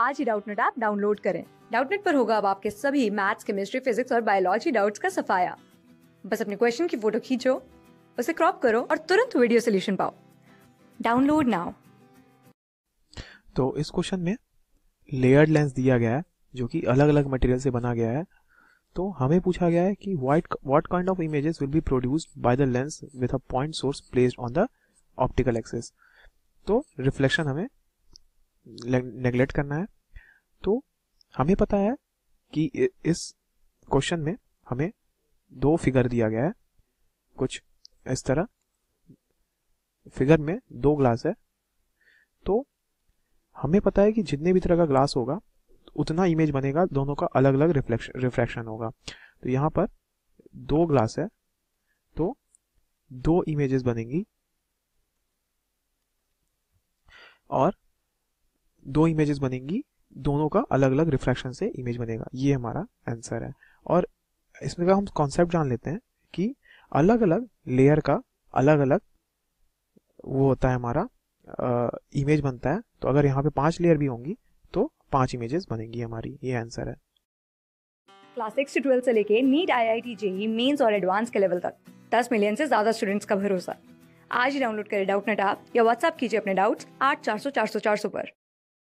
आज ही Doubtnut app download करें डाउटनेट पर होगा अब आपके सभी मैथ्स केमिस्ट्री फिजिक्स और बायोलॉजी डाउट्स का सफाया बस अपने क्वेश्चन की फोटो खींचो उसे क्रॉप करो और तुरंत वीडियो सोल्यूशन पाओ डाउनलोड नाउ तो इस क्वेश्चन में लेयर्ड लेंस दिया गया है जो कि अलग अलग मटेरियल से बना गया है तो हमें पूछा गया है कि white what kind of images will be produced by the lens with a point source placed on the optical axis तो रिफ्लेक्शन हमें नेग्लेक्ट करना है तो हमें पता है कि इस क्वेश्चन में हमें दो फिगर दिया गया है कुछ इस तरह फिगर में दो ग्लास है तो हमें पता है कि जितने भी तरह का ग्लास होगा उतना इमेज बनेगा दोनों का अलग अलग रिफ्लेक्शन रिफ्रैक्शन होगा तो यहाँ पर दो ग्लास है तो दो इमेजेस बनेंगी और दो इमेजेस बनेंगी दोनों का अलग अलग रिफ्लेक्शन से इमेज बनेगा ये हमारा आंसर है और इसमें का हम कॉन्सेप्ट जान लेते हैं कि अलग अलग लेयर का अलग अलग वो होता है हमारा इमेज बनता है तो अगर यहाँ पे पांच लेयर भी होंगी तो पांच इमेजेस बनेंगी हमारी ये आंसर है क्लास सिक्स से ट्वेल्थ से लेके NEET I I T JEE mains और एडवांस के लेवल तक दस मिलियन से ज्यादा स्टूडेंट्स का भरोसा आज ही डाउनलोड करें डाउट नेट आप या व्हाट्सअप कीजिए अपने डाउट्स आठ चार सौ चार सौ चार सौ पर